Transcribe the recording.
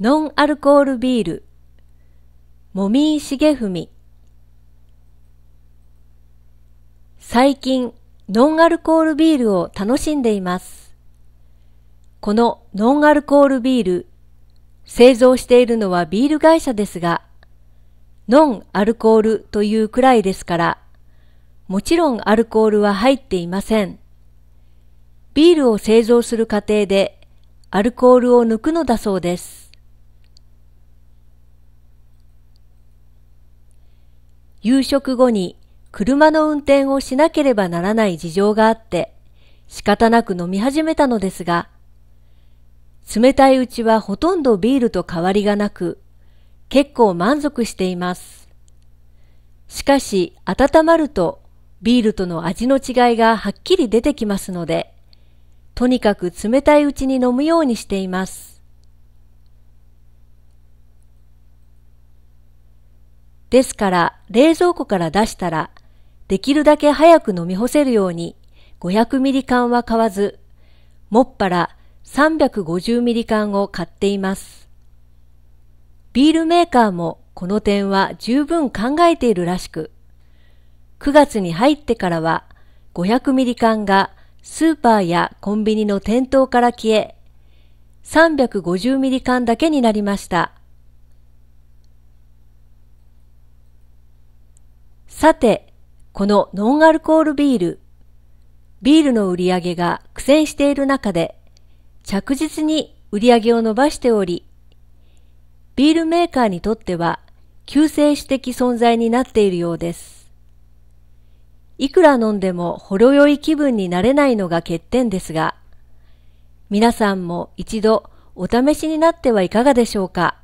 ノンアルコールビール、もみーしげふみ。最近、ノンアルコールビールを楽しんでいます。このノンアルコールビール、製造しているのはビール会社ですが、ノンアルコールというくらいですから、もちろんアルコールは入っていません。ビールを製造する過程でアルコールを抜くのだそうです。夕食後に車の運転をしなければならない事情があって、仕方なく飲み始めたのですが、冷たいうちはほとんどビールと変わりがなく、結構満足しています。しかし、温まるとビールとの味の違いがはっきり出てきますので、とにかく冷たいうちに飲むようにしています。ですから、冷蔵庫から出したら、できるだけ早く飲み干せるように、500ミリ缶は買わず、もっぱら350ミリ缶を買っています。ビールメーカーもこの点は十分考えているらしく、9月に入ってからは500ミリ缶がスーパーやコンビニの店頭から消え、350ミリ缶だけになりました。さて、このノンアルコールビール、ビールの売り上げが苦戦している中で、着実に売り上げを伸ばしており、ビールメーカーにとっては救世主的存在になっているようです。いくら飲んでもほろ酔い気分になれないのが欠点ですが、皆さんも一度お試しになってはいかがでしょうか